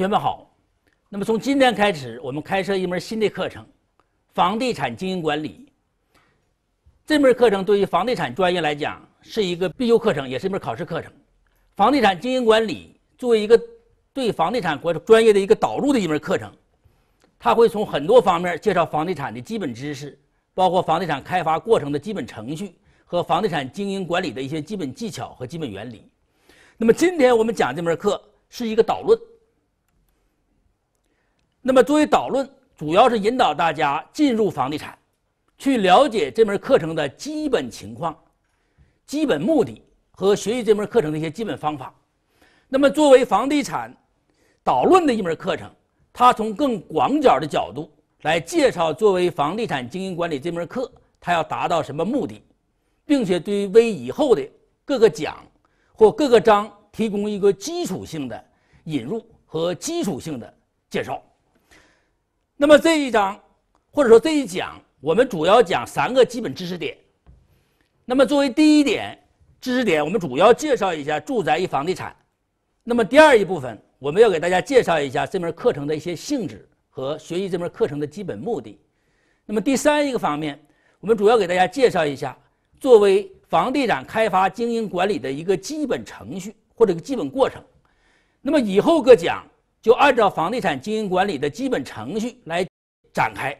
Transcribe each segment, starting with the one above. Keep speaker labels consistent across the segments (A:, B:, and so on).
A: 同学们好，那么从今天开始，我们开设一门新的课程——房地产经营管理。这门课程对于房地产专业来讲是一个必修课程，也是一门考试课程。房地产经营管理作为一个对房地产国专业的一个导入的一门课程，它会从很多方面介绍房地产的基本知识，包括房地产开发过程的基本程序和房地产经营管理的一些基本技巧和基本原理。那么今天我们讲这门课是一个导论。那么作为导论，主要是引导大家进入房地产，去了解这门课程的基本情况、基本目的和学习这门课程的一些基本方法。那么作为房地产导论的一门课程，它从更广角的角度来介绍作为房地产经营管理这门课，它要达到什么目的，并且对为以后的各个讲或各个章提供一个基础性的引入和基础性的介绍。那么这一章，或者说这一讲，我们主要讲三个基本知识点。那么作为第一点知识点，我们主要介绍一下住宅与房地产。那么第二一部分，我们要给大家介绍一下这门课程的一些性质和学习这门课程的基本目的。那么第三一个方面，我们主要给大家介绍一下作为房地产开发经营管理的一个基本程序或者一个基本过程。那么以后各讲。就按照房地产经营管理的基本程序来展开，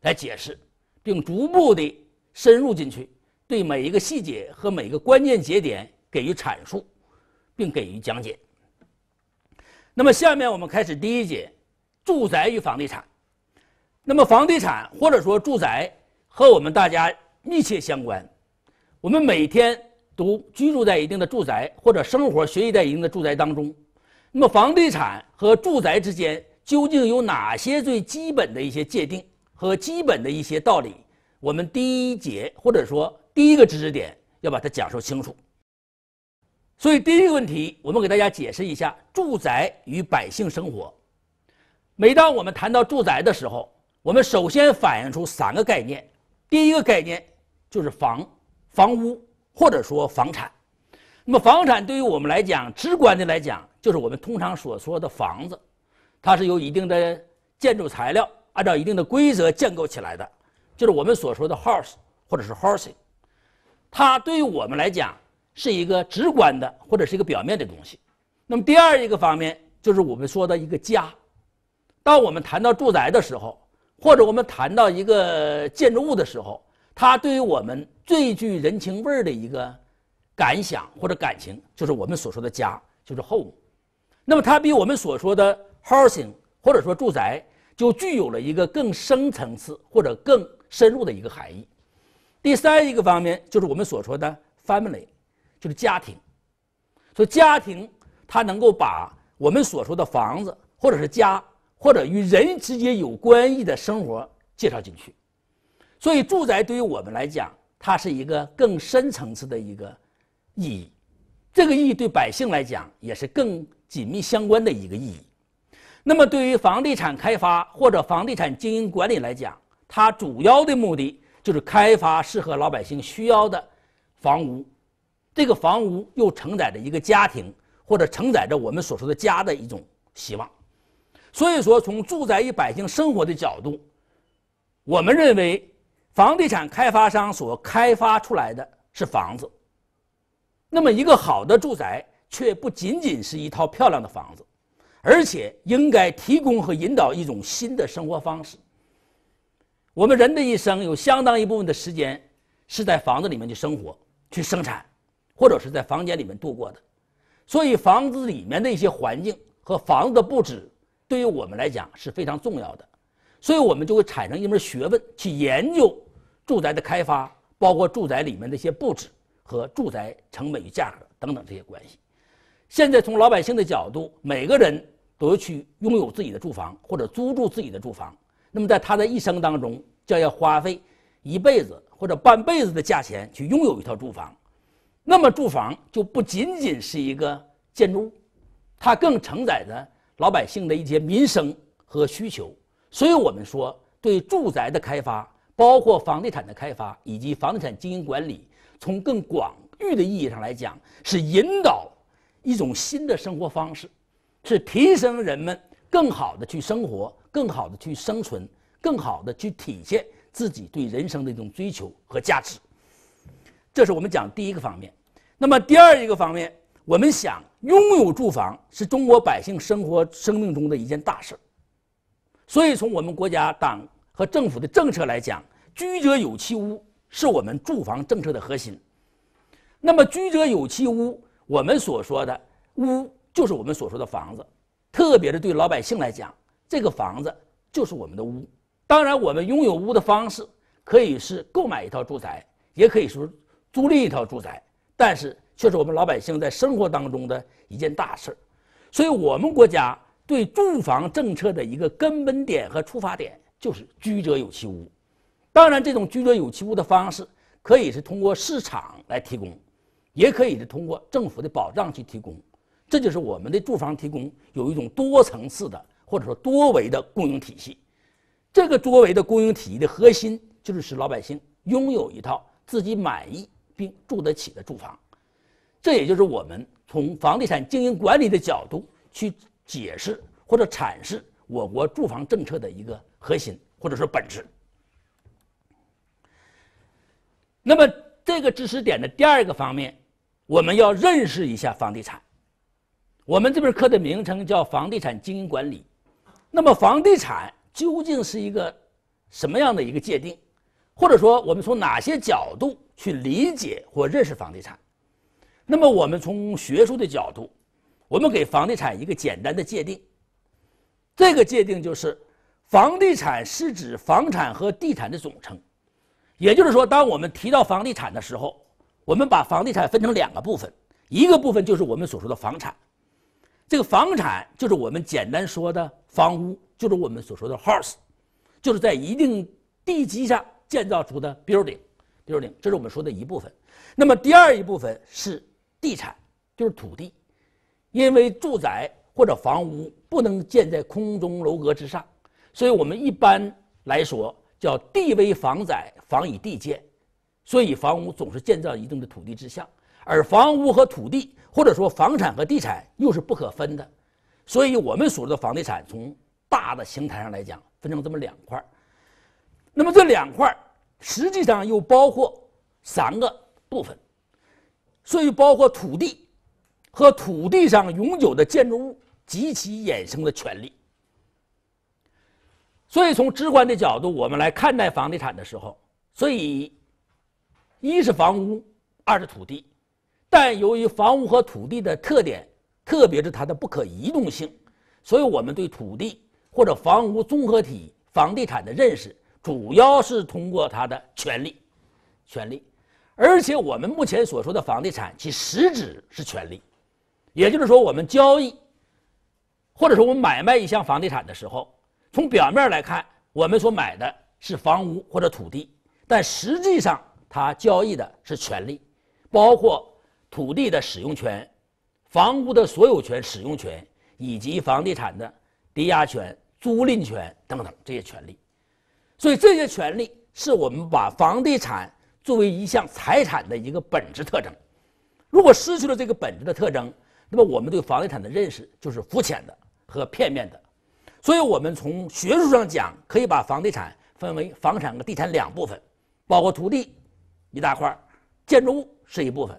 A: 来解释，并逐步地深入进去，对每一个细节和每一个关键节点给予阐述，并给予讲解。那么，下面我们开始第一节：住宅与房地产。那么，房地产或者说住宅和我们大家密切相关，我们每天都居住在一定的住宅或者生活学习在一定的住宅当中。那么，房地产和住宅之间究竟有哪些最基本的一些界定和基本的一些道理？我们第一节或者说第一个知识点要把它讲述清楚。所以，第一个问题，我们给大家解释一下住宅与百姓生活。每当我们谈到住宅的时候，我们首先反映出三个概念。第一个概念就是房、房屋或者说房产。那么，房产对于我们来讲，直观的来讲，就是我们通常所说的房子，它是由一定的建筑材料按照一定的规则建构起来的，就是我们所说的 house 或者是 housing。它对于我们来讲是一个直观的或者是一个表面的东西。那么，第二一个方面就是我们说的一个家。当我们谈到住宅的时候，或者我们谈到一个建筑物的时候，它对于我们最具人情味儿的一个。感想或者感情，就是我们所说的家，就是 home。那么它比我们所说的 housing 或者说住宅，就具有了一个更深层次或者更深入的一个含义。第三一个方面就是我们所说的 family，就是家庭。说家庭，它能够把我们所说的房子，或者是家，或者与人直接有关系的生活介绍进去。所以住宅对于我们来讲，它是一个更深层次的一个。意义，这个意义对百姓来讲也是更紧密相关的一个意义。那么，对于房地产开发或者房地产经营管理来讲，它主要的目的就是开发适合老百姓需要的房屋。这个房屋又承载着一个家庭，或者承载着我们所说的家的一种希望。所以说，从住宅与百姓生活的角度，我们认为，房地产开发商所开发出来的是房子。那么，一个好的住宅却不仅仅是一套漂亮的房子，而且应该提供和引导一种新的生活方式。我们人的一生有相当一部分的时间是在房子里面去生活、去生产，或者是在房间里面度过的。所以，房子里面的一些环境和房子的布置对于我们来讲是非常重要的。所以，我们就会产生一门学问去研究住宅的开发，包括住宅里面的一些布置。和住宅成本与价格等等这些关系。现在从老百姓的角度，每个人都要去拥有自己的住房或者租住自己的住房。那么，在他的一生当中，就要花费一辈子或者半辈子的价钱去拥有一套住房。那么，住房就不仅仅是一个建筑物，它更承载着老百姓的一些民生和需求。所以我们说，对住宅的开发，包括房地产的开发以及房地产经营管理。从更广域的意义上来讲，是引导一种新的生活方式，是提升人们更好的去生活、更好的去生存、更好的去体现自己对人生的一种追求和价值。这是我们讲第一个方面。那么第二一个方面，我们想拥有住房是中国百姓生活生命中的一件大事所以从我们国家党和政府的政策来讲，“居者有其屋”。是我们住房政策的核心。那么，居者有其屋，我们所说的“屋”就是我们所说的房子，特别是对老百姓来讲，这个房子就是我们的屋。当然，我们拥有屋的方式可以是购买一套住宅，也可以说租赁一套住宅，但是却是我们老百姓在生活当中的一件大事儿。所以，我们国家对住房政策的一个根本点和出发点就是“居者有其屋”。当然，这种居者有其屋的方式，可以是通过市场来提供，也可以是通过政府的保障去提供。这就是我们的住房提供有一种多层次的或者说多维的供应体系。这个多维的供应体系的核心，就是使老百姓拥有一套自己满意并住得起的住房。这也就是我们从房地产经营管理的角度去解释或者阐释我国住房政策的一个核心或者说本质。那么，这个知识点的第二个方面，我们要认识一下房地产。我们这门课的名称叫房地产经营管理。那么，房地产究竟是一个什么样的一个界定？或者说，我们从哪些角度去理解或认识房地产？那么，我们从学术的角度，我们给房地产一个简单的界定。这个界定就是，房地产是指房产和地产的总称。也就是说，当我们提到房地产的时候，我们把房地产分成两个部分。一个部分就是我们所说的房产，这个房产就是我们简单说的房屋，就是我们所说的 house，就是在一定地基上建造出的 building，building，这是我们说的一部分。那么第二一部分是地产，就是土地。因为住宅或者房屋不能建在空中楼阁之上，所以我们一般来说叫地为房宅。房以地建，所以房屋总是建造一定的土地之下，而房屋和土地，或者说房产和地产又是不可分的。所以，我们所说的房地产，从大的形态上来讲，分成这么两块。那么这两块实际上又包括三个部分，所以包括土地和土地上永久的建筑物及其衍生的权利。所以，从直观的角度我们来看待房地产的时候。所以，一是房屋，二是土地，但由于房屋和土地的特点，特别是它的不可移动性，所以我们对土地或者房屋综合体房地产的认识，主要是通过它的权利，权利。而且我们目前所说的房地产，其实质是权利，也就是说，我们交易，或者说我们买卖一项房地产的时候，从表面来看，我们所买的是房屋或者土地。但实际上，它交易的是权利，包括土地的使用权、房屋的所有权、使用权以及房地产的抵押权、租赁权等等这些权利。所以，这些权利是我们把房地产作为一项财产的一个本质特征。如果失去了这个本质的特征，那么我们对房地产的认识就是肤浅的和片面的。所以，我们从学术上讲，可以把房地产分为房产和地产两部分。包括土地一大块，建筑物是一部分，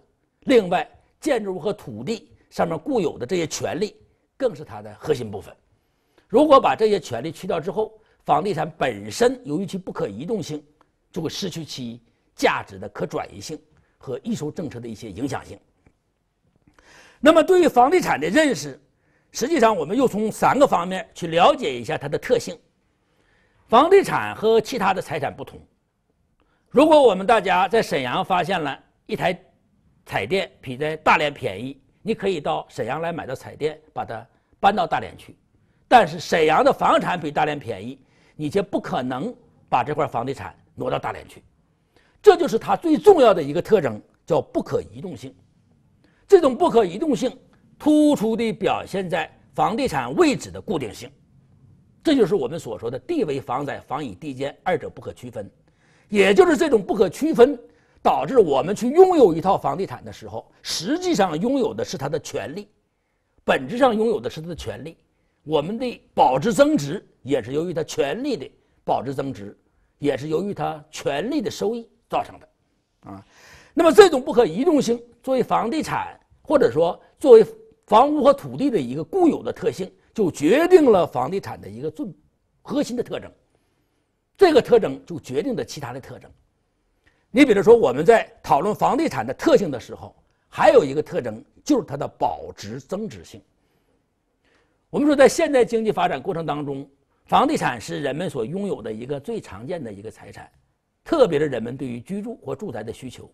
A: 另外建筑物和土地上面固有的这些权利，更是它的核心部分。如果把这些权利去掉之后，房地产本身由于其不可移动性，就会失去其价值的可转移性和艺收政策的一些影响性。那么，对于房地产的认识，实际上我们又从三个方面去了解一下它的特性。房地产和其他的财产不同。如果我们大家在沈阳发现了一台彩电比在大连便宜，你可以到沈阳来买到彩电，把它搬到大连去。但是沈阳的房产比大连便宜，你却不可能把这块房地产挪到大连去。这就是它最重要的一个特征，叫不可移动性。这种不可移动性突出地表现在房地产位置的固定性。这就是我们所说的“地为房载，房以地间，二者不可区分。也就是这种不可区分，导致我们去拥有一套房地产的时候，实际上拥有的是它的权利，本质上拥有的是它的权利。我们的保值增值也是由于它权利的保值增值，也是由于它权利的收益造成的。啊，那么这种不可移动性作为房地产或者说作为房屋和土地的一个固有的特性，就决定了房地产的一个最核心的特征。这个特征就决定了其他的特征。你比如说，我们在讨论房地产的特性的时候，还有一个特征就是它的保值增值性。我们说，在现代经济发展过程当中，房地产是人们所拥有的一个最常见的一个财产，特别是人们对于居住或住宅的需求。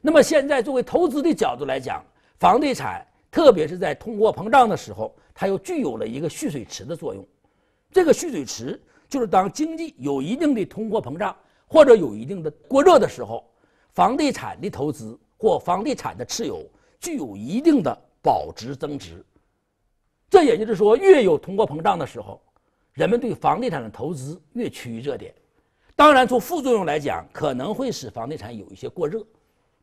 A: 那么，现在作为投资的角度来讲，房地产特别是在通货膨胀的时候，它又具有了一个蓄水池的作用。这个蓄水池。就是当经济有一定的通货膨胀或者有一定的过热的时候，房地产的投资或房地产的持有具有一定的保值增值。这也就是说，越有通货膨胀的时候，人们对房地产的投资越趋于热点。当然，从副作用来讲，可能会使房地产有一些过热。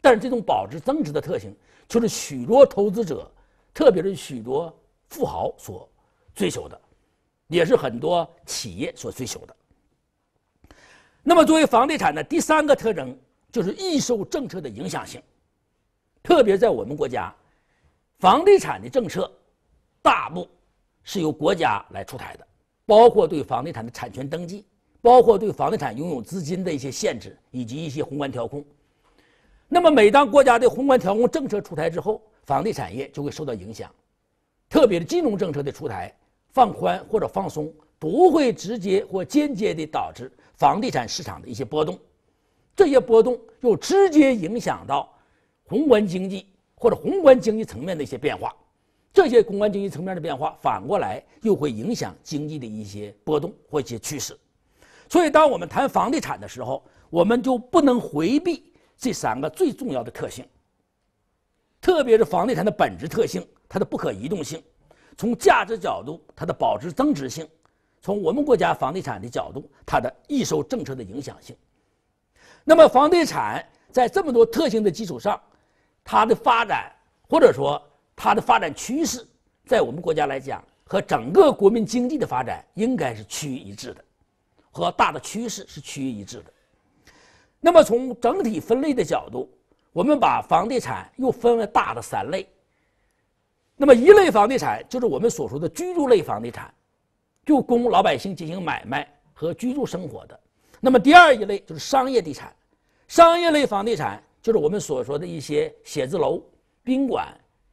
A: 但是，这种保值增值的特性，就是许多投资者，特别是许多富豪所追求的。也是很多企业所追求的。那么，作为房地产的第三个特征，就是易受政策的影响性。特别在我们国家，房地产的政策大部是由国家来出台的，包括对房地产的产权登记，包括对房地产拥有资金的一些限制以及一些宏观调控。那么，每当国家的宏观调控政策出台之后，房地产业就会受到影响，特别是金融政策的出台。放宽或者放松不会直接或间接地导致房地产市场的一些波动，这些波动又直接影响到宏观经济或者宏观经济层面的一些变化，这些宏观经济层面的变化反过来又会影响经济的一些波动或一些趋势。所以，当我们谈房地产的时候，我们就不能回避这三个最重要的特性，特别是房地产的本质特性，它的不可移动性。从价值角度，它的保值增值性；从我们国家房地产的角度，它的易受政策的影响性。那么，房地产在这么多特性的基础上，它的发展或者说它的发展趋势，在我们国家来讲和整个国民经济的发展应该是趋于一致的，和大的趋势是趋于一致的。那么，从整体分类的角度，我们把房地产又分为大的三类。那么一类房地产就是我们所说的居住类房地产，就供老百姓进行买卖和居住生活的。那么第二一类就是商业地产，商业类房地产就是我们所说的一些写字楼、宾馆、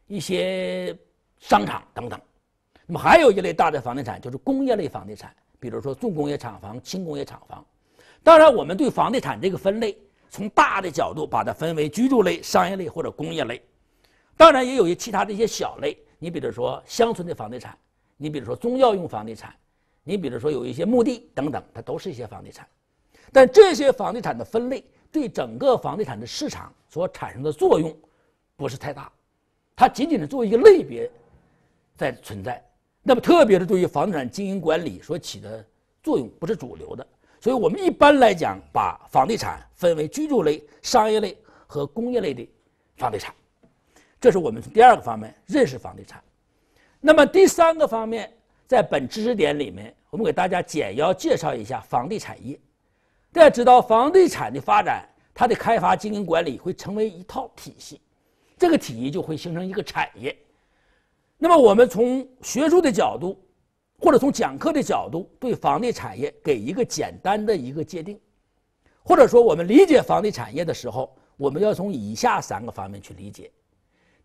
A: 一些商场等等。那么还有一类大的房地产就是工业类房地产，比如说重工业厂房、轻工业厂房。当然，我们对房地产这个分类，从大的角度把它分为居住类、商业类或者工业类。当然也有些其他的一些小类，你比如说乡村的房地产，你比如说宗教用房地产，你比如说有一些墓地等等，它都是一些房地产。但这些房地产的分类对整个房地产的市场所产生的作用不是太大，它仅仅是作为一个类别在存在。那么特别是对于房地产经营管理所起的作用不是主流的，所以我们一般来讲把房地产分为居住类、商业类和工业类的房地产。这是我们从第二个方面认识房地产。那么第三个方面，在本知识点里面，我们给大家简要介绍一下房地产业。大家知道，房地产的发展，它的开发、经营管理会成为一套体系，这个体系就会形成一个产业。那么，我们从学术的角度，或者从讲课的角度，对房地产业给一个简单的一个界定，或者说我们理解房地产业的时候，我们要从以下三个方面去理解。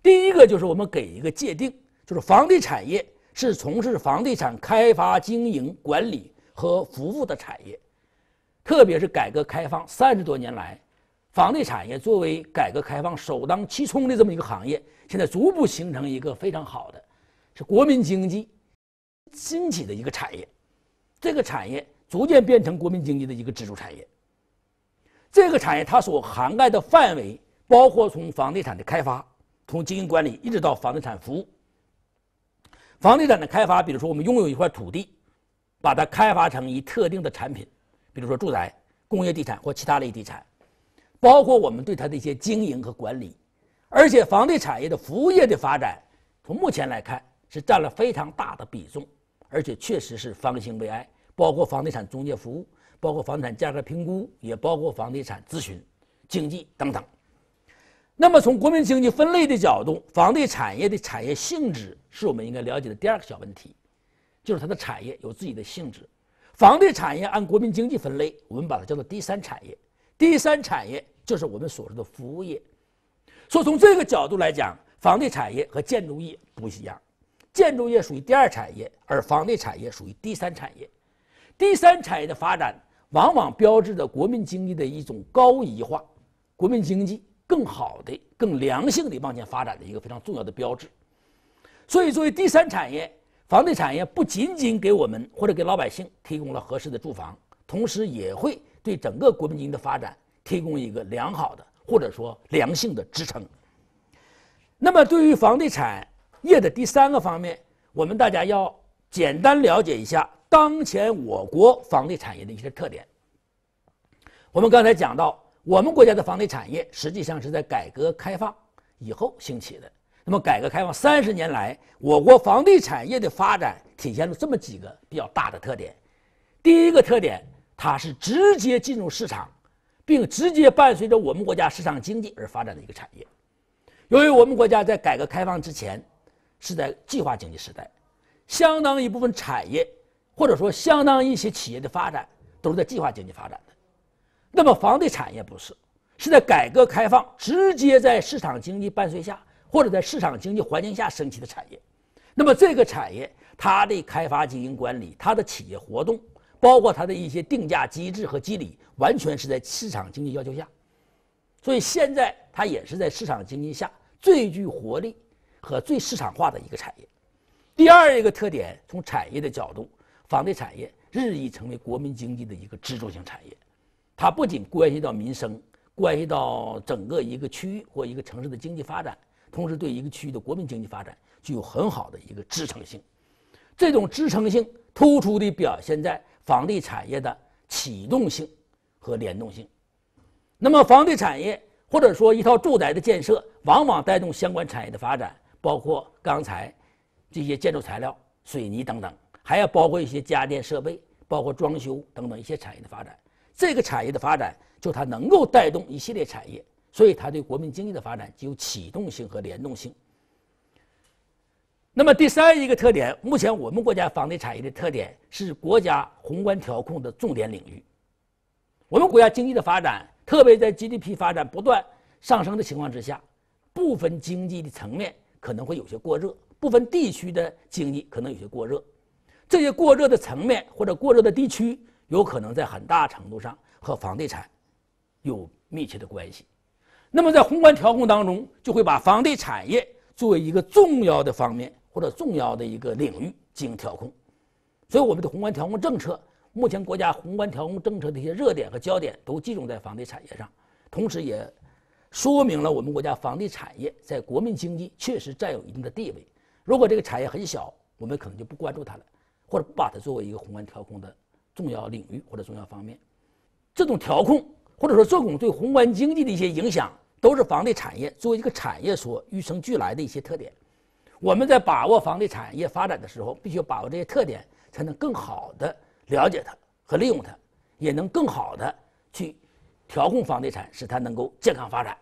A: 第一个就是我们给一个界定，就是房地产业是从事房地产开发、经营管理和服务的产业。特别是改革开放三十多年来，房地产业作为改革开放首当其冲的这么一个行业，现在逐步形成一个非常好的，是国民经济兴起的一个产业。这个产业逐渐变成国民经济的一个支柱产业。这个产业它所涵盖的范围包括从房地产的开发。从经营管理一直到房地产服务，房地产的开发，比如说我们拥有一块土地，把它开发成一特定的产品，比如说住宅、工业地产或其他类地产，包括我们对它的一些经营和管理。而且，房地产业的服务业的发展，从目前来看是占了非常大的比重，而且确实是方兴未艾。包括房地产中介服务，包括房产价格评估，也包括房地产咨询、经济等等。那么，从国民经济分类的角度，房地产业的产业性质是我们应该了解的第二个小问题，就是它的产业有自己的性质。房地产业按国民经济分类，我们把它叫做第三产业。第三产业就是我们所说的服务业。所以，从这个角度来讲，房地产业和建筑业不一样。建筑业属于第二产业，而房地产业属于第三产业。第三产业的发展往往标志着国民经济的一种高移化。国民经济。更好的、更良性的往前发展的一个非常重要的标志。所以，作为第三产业，房地产业不仅仅给我们或者给老百姓提供了合适的住房，同时也会对整个国民经济的发展提供一个良好的或者说良性的支撑。那么，对于房地产业的第三个方面，我们大家要简单了解一下当前我国房地产业的一些特点。我们刚才讲到。我们国家的房地产业实际上是在改革开放以后兴起的。那么，改革开放三十年来，我国房地产业的发展体现了这么几个比较大的特点。第一个特点，它是直接进入市场，并直接伴随着我们国家市场经济而发展的一个产业。由于我们国家在改革开放之前是在计划经济时代，相当一部分产业或者说相当一些企业的发展都是在计划经济发展。那么，房地产业不是，是在改革开放直接在市场经济伴随下，或者在市场经济环境下升起的产业。那么，这个产业它的开发、经营管理、它的企业活动，包括它的一些定价机制和机理，完全是在市场经济要求下。所以，现在它也是在市场经济下最具活力和最市场化的一个产业。第二一个特点，从产业的角度，房地产业日益成为国民经济的一个支柱性产业。它不仅关系到民生，关系到整个一个区域或一个城市的经济发展，同时对一个区域的国民经济发展具有很好的一个支撑性。这种支撑性突出地表现在房地产业的启动性和联动性。那么，房地产业或者说一套住宅的建设，往往带动相关产业的发展，包括钢材、这些建筑材料、水泥等等，还要包括一些家电设备，包括装修等等一些产业的发展。这个产业的发展，就它能够带动一系列产业，所以它对国民经济的发展具有启动性和联动性。那么第三一个特点，目前我们国家房地产业的特点是国家宏观调控的重点领域。我们国家经济的发展，特别在 GDP 发展不断上升的情况之下，部分经济的层面可能会有些过热，部分地区的经济可能有些过热，这些过热的层面或者过热的地区。有可能在很大程度上和房地产有密切的关系，那么在宏观调控当中，就会把房地产业作为一个重要的方面或者重要的一个领域进行调控。所以，我们的宏观调控政策，目前国家宏观调控政策的一些热点和焦点都集中在房地产业上，同时也说明了我们国家房地产业在国民经济确实占有一定的地位。如果这个产业很小，我们可能就不关注它了，或者不把它作为一个宏观调控的。重要领域或者重要方面，这种调控或者说做空对宏观经济的一些影响，都是房地产业作为一个产业所与生俱来的一些特点。我们在把握房地产业发展的时候，必须要把握这些特点，才能更好的了解它和利用它，也能更好的去调控房地产，使它能够健康发展。